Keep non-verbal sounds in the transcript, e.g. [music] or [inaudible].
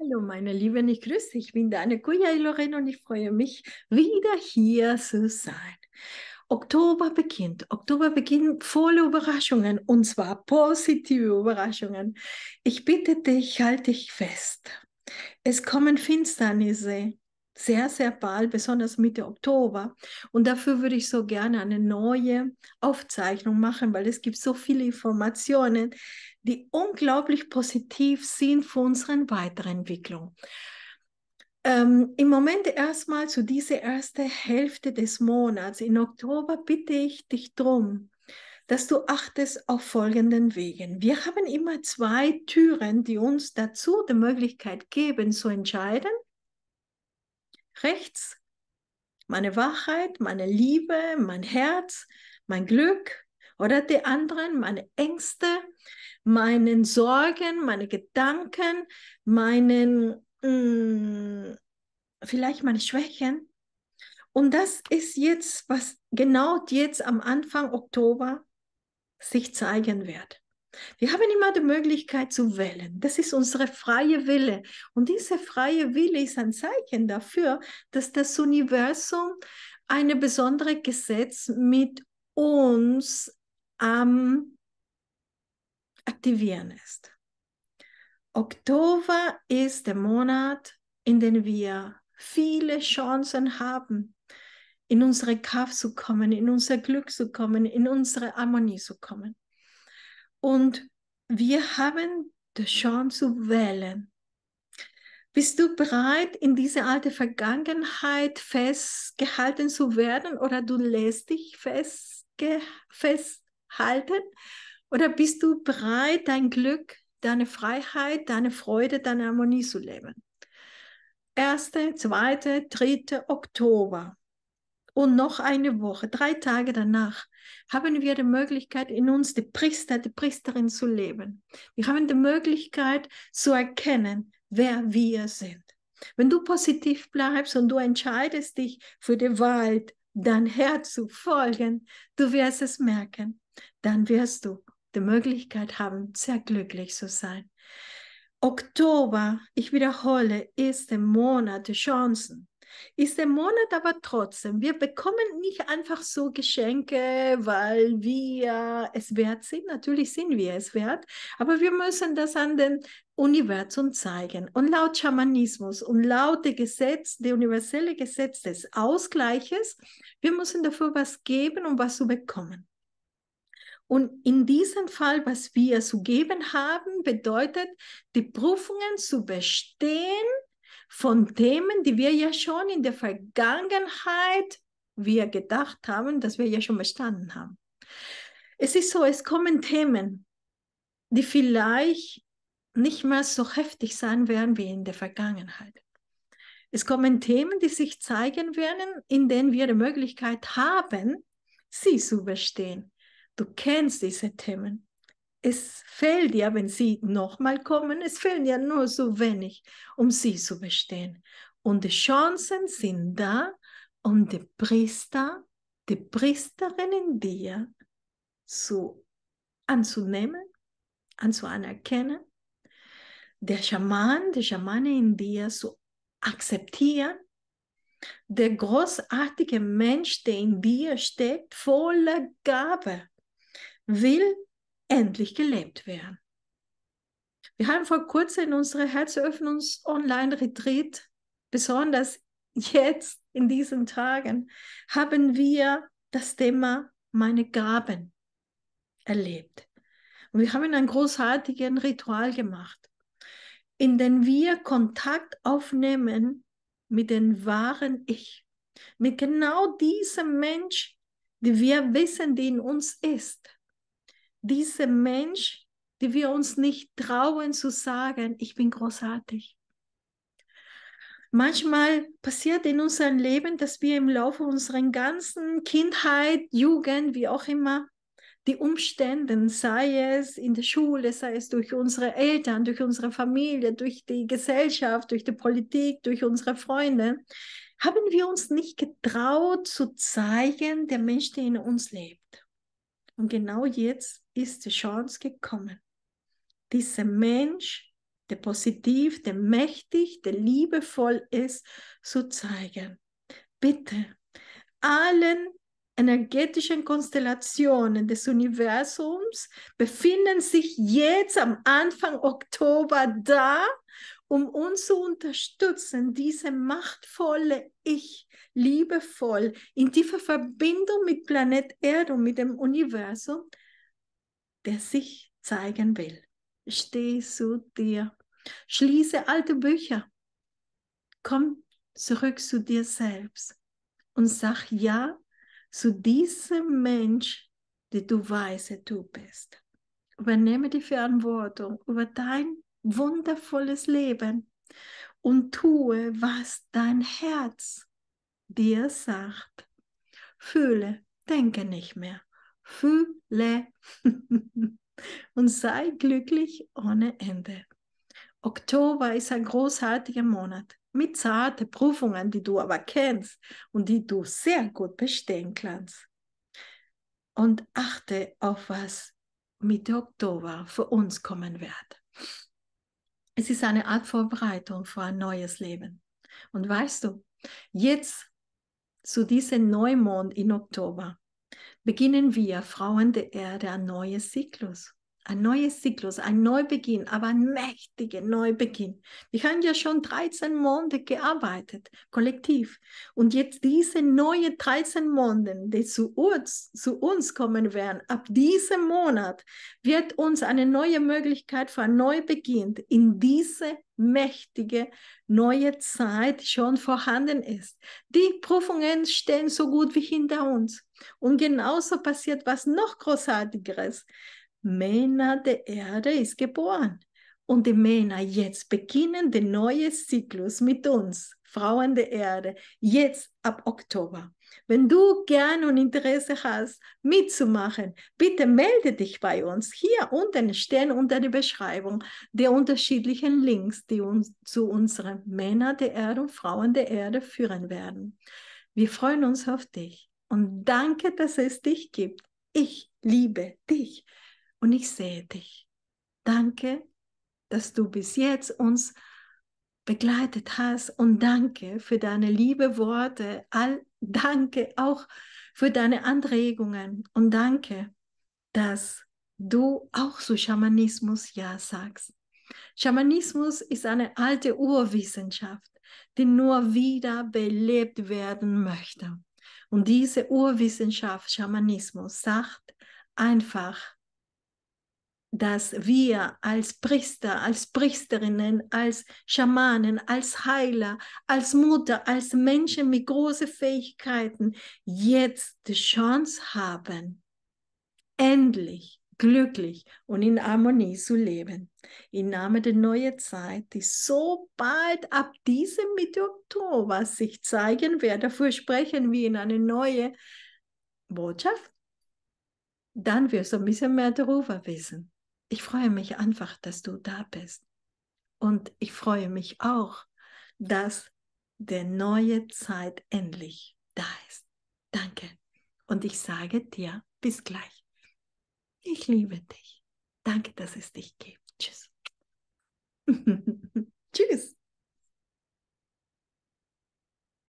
Hallo meine Lieben, ich grüße dich, ich bin deine Kuya Lorraine und ich freue mich, wieder hier zu sein. Oktober beginnt. Oktober beginnt volle Überraschungen und zwar positive Überraschungen. Ich bitte dich, halte dich fest. Es kommen Finsternisse sehr, sehr bald, besonders Mitte Oktober. Und dafür würde ich so gerne eine neue Aufzeichnung machen, weil es gibt so viele Informationen, die unglaublich positiv sind für unsere Weiterentwicklung. Ähm, Im Moment erstmal zu dieser ersten Hälfte des Monats, in Oktober, bitte ich dich darum, dass du achtest auf folgenden Wegen. Wir haben immer zwei Türen, die uns dazu die Möglichkeit geben, zu entscheiden. Rechts meine Wahrheit, meine Liebe, mein Herz, mein Glück oder die anderen, meine Ängste, meinen Sorgen, meine Gedanken, meinen, mh, mm, vielleicht meine Schwächen. Und das ist jetzt, was genau jetzt am Anfang Oktober sich zeigen wird. Wir haben immer die Möglichkeit zu wählen. Das ist unsere freie Wille. Und diese freie Wille ist ein Zeichen dafür, dass das Universum eine besondere Gesetz mit uns am aktivieren ist. Oktober ist der Monat, in dem wir viele Chancen haben, in unsere Kraft zu kommen, in unser Glück zu kommen, in unsere Harmonie zu kommen. Und wir haben die Chance zu wählen. Bist du bereit, in diese alte Vergangenheit festgehalten zu werden oder du lässt dich festge festhalten oder bist du bereit, dein Glück, deine Freiheit, deine Freude, deine Harmonie zu leben? 1., 2., 3. Oktober und noch eine Woche, drei Tage danach, haben wir die Möglichkeit, in uns die Priester, die Priesterin zu leben. Wir haben die Möglichkeit zu erkennen, wer wir sind. Wenn du positiv bleibst und du entscheidest dich für die Wahrheit, dein Herz zu folgen, du wirst es merken. Dann wirst du die Möglichkeit haben, sehr glücklich zu sein. Oktober, ich wiederhole, ist der Monat der Chancen. Ist der Monat aber trotzdem, wir bekommen nicht einfach so Geschenke, weil wir es wert sind. Natürlich sind wir es wert, aber wir müssen das an den Universum zeigen. Und laut Schamanismus und laut dem Gesetz, der universelle Gesetz des Ausgleiches, wir müssen dafür was geben, um was zu bekommen. Und in diesem Fall, was wir zu geben haben, bedeutet, die Prüfungen zu bestehen von Themen, die wir ja schon in der Vergangenheit wir gedacht haben, dass wir ja schon bestanden haben. Es ist so, es kommen Themen, die vielleicht nicht mehr so heftig sein werden wie in der Vergangenheit. Es kommen Themen, die sich zeigen werden, in denen wir die Möglichkeit haben, sie zu bestehen. Du kennst diese Themen. Es fehlt dir, wenn sie nochmal kommen, es fehlen dir nur so wenig, um sie zu bestehen. Und die Chancen sind da um die Priester, die Priesterin in dir zu, anzunehmen, anzuerkennen, der Schaman, die Schamane in dir zu akzeptieren, der großartige Mensch, der in dir steckt, voller Gabe will endlich gelebt werden. Wir haben vor kurzem in unserer Herzöffnungs Online Retreat, besonders jetzt in diesen Tagen, haben wir das Thema meine Gaben erlebt. Und wir haben ein großartiges Ritual gemacht, in dem wir Kontakt aufnehmen mit dem wahren Ich, mit genau diesem Mensch, die wir wissen, die in uns ist dieser Mensch, die wir uns nicht trauen zu sagen, ich bin großartig. Manchmal passiert in unserem Leben, dass wir im Laufe unserer ganzen Kindheit, Jugend, wie auch immer, die Umstände, sei es in der Schule, sei es durch unsere Eltern, durch unsere Familie, durch die Gesellschaft, durch die Politik, durch unsere Freunde, haben wir uns nicht getraut zu zeigen, der Mensch, der in uns lebt. Und genau jetzt ist die Chance gekommen. Dieser Mensch, der positiv, der mächtig, der liebevoll ist, zu zeigen. Bitte allen energetischen Konstellationen des Universums befinden sich jetzt am Anfang Oktober da, um uns zu unterstützen, diese machtvolle Ich liebevoll in tiefer Verbindung mit Planet Erde und mit dem Universum, der sich zeigen will. Steh zu dir. Schließe alte Bücher. Komm zurück zu dir selbst und sag Ja zu diesem Mensch, der du weißt, du bist. Übernehme die Verantwortung über dein wundervolles Leben und tue, was dein Herz dir sagt. Fühle, denke nicht mehr. Fühle [laughs] und sei glücklich ohne Ende. Oktober ist ein großartiger Monat mit zarten Prüfungen, die du aber kennst und die du sehr gut bestehen kannst. Und achte auf was Mitte Oktober für uns kommen wird. Es ist eine Art Vorbereitung für ein neues Leben. Und weißt du, jetzt zu diesem Neumond im Oktober beginnen wir Frauen der Erde ein neues Zyklus ein neues Zyklus, ein Neubeginn, aber ein mächtiger Neubeginn. Wir haben ja schon 13 Monate gearbeitet, kollektiv. Und jetzt diese neuen 13 Monate, die zu uns, zu uns kommen werden, ab diesem Monat wird uns eine neue Möglichkeit für ein Neubeginn in diese mächtige neue Zeit schon vorhanden ist. Die Prüfungen stehen so gut wie hinter uns. Und genauso passiert was noch Großartigeres. Männer der Erde ist geboren. Und die Männer jetzt beginnen den neuen Zyklus mit uns, Frauen der Erde, jetzt ab Oktober. Wenn du gern und Interesse hast, mitzumachen, bitte melde dich bei uns. Hier unten stehen unter der Beschreibung der unterschiedlichen Links, die uns zu unseren Männer der Erde und Frauen der Erde führen werden. Wir freuen uns auf dich und danke, dass es dich gibt. Ich liebe dich und ich sehe dich. Danke, dass du bis jetzt uns begleitet hast und danke für deine liebe Worte, all danke auch für deine Anregungen und danke, dass du auch zu Schamanismus ja sagst. Schamanismus ist eine alte Urwissenschaft, die nur wieder belebt werden möchte. Und diese Urwissenschaft Schamanismus sagt einfach, dass wir als Priester, als Priesterinnen, als Schamanen, als Heiler, als Mutter, als Menschen mit großen Fähigkeiten jetzt die Chance haben, endlich glücklich und in Harmonie zu leben. Im Namen der neuen Zeit, die so bald ab diesem Mitte Oktober sich zeigen wird, dafür sprechen wir in eine neue Botschaft, dann wirst du ein bisschen mehr darüber wissen ich freue mich einfach, dass du da bist. Und ich freue mich auch, dass der neue Zeit endlich da ist. Danke. Und ich sage dir bis gleich. Ich liebe dich. Danke, dass es dich gibt. Tschüss. [laughs] Tschüss.